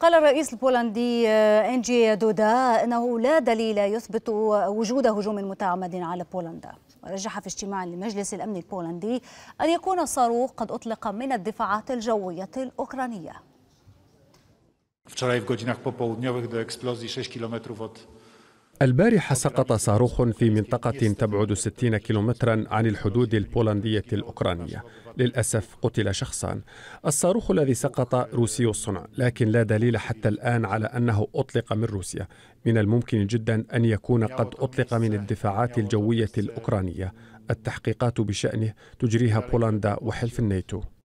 قال الرئيس البولندي آه، انجي دودا انه لا دليل يثبت وجود هجوم متعمد على بولندا ورجح في اجتماع لمجلس الامن البولندي ان يكون الصاروخ قد اطلق من الدفاعات الجويه الاوكرانيه 6 البارحة سقط صاروخ في منطقة تبعد 60 كيلومترا عن الحدود البولندية الأوكرانية للأسف قتل شخصان الصاروخ الذي سقط روسي الصنع لكن لا دليل حتى الآن على أنه أطلق من روسيا من الممكن جدا أن يكون قد أطلق من الدفاعات الجوية الأوكرانية التحقيقات بشأنه تجريها بولندا وحلف الناتو